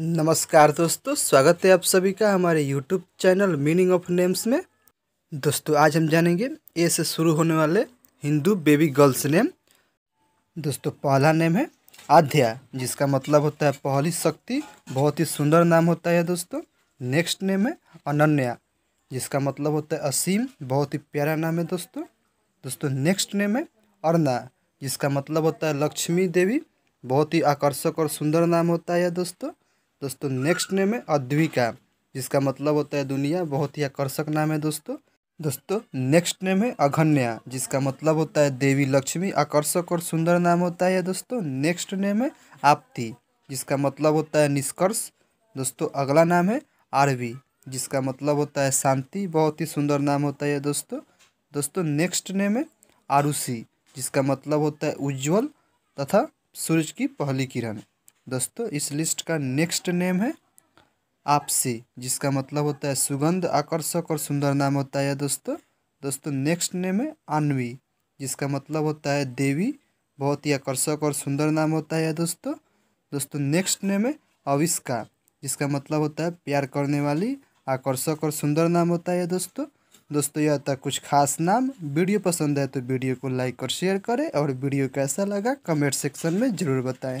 नमस्कार दोस्तों स्वागत है आप सभी का हमारे YouTube channel meaning of names में दोस्तों आज हम जानेंगे ए से शुरू होने वाले हिंदू बेबी गर्ल्स नेम दोस्तों पहला नेम है आध्या जिसका मतलब होता है पहली शक्ति बहुत ही सुंदर नाम होता है दोस्तों नेक्स्ट नेम है अनन्या जिसका मतलब होता है असीम बहुत ही प्यारा नाम है दोस्तों दोस्तों नेक्स्ट नेम है अरना जिसका मतलब होता है लक्ष्मी देवी बहुत ही आकर्षक और सुंदर नाम होता है दोस्तों दोस्तों नेक्स्ट नेम है अद्विका जिसका मतलब होता है दुनिया बहुत ही आकर्षक नाम है दोस्तों दोस्तों नेक्स्ट नेम है अघन्या जिसका मतलब होता है देवी लक्ष्मी आकर्षक और सुंदर नाम होता है दोस्तों नेक्स्ट नेम है आपती जिसका मतलब होता है निष्कर्ष दोस्तों अगला नाम है आरवी जिसका मतलब होता है शांति बहुत ही सुंदर नाम होता है दोस्तों दोस्तों नेक्स्ट नेम है आरुषि जिसका मतलब होता है उज्ज्वल तथा सूरज की पहली किरण दोस्तों इस लिस्ट का नेक्स्ट नेम है आपसी जिसका मतलब होता है सुगंध आकर्षक और सुंदर नाम होता है दोस्तों दोस्तों नेक्स्ट नेम है आनवी जिसका मतलब होता है देवी बहुत ही आकर्षक और सुंदर नाम होता है दोस्तों दोस्तों नेक्स्ट नेम है अविष्का जिसका मतलब होता है प्यार करने वाली आकर्षक और सुंदर नाम होता है दोस्तों दोस्तों यह था कुछ खास नाम वीडियो पसंद है तो वीडियो को लाइक और शेयर करें और वीडियो कैसा लगा कमेंट सेक्शन में ज़रूर बताएं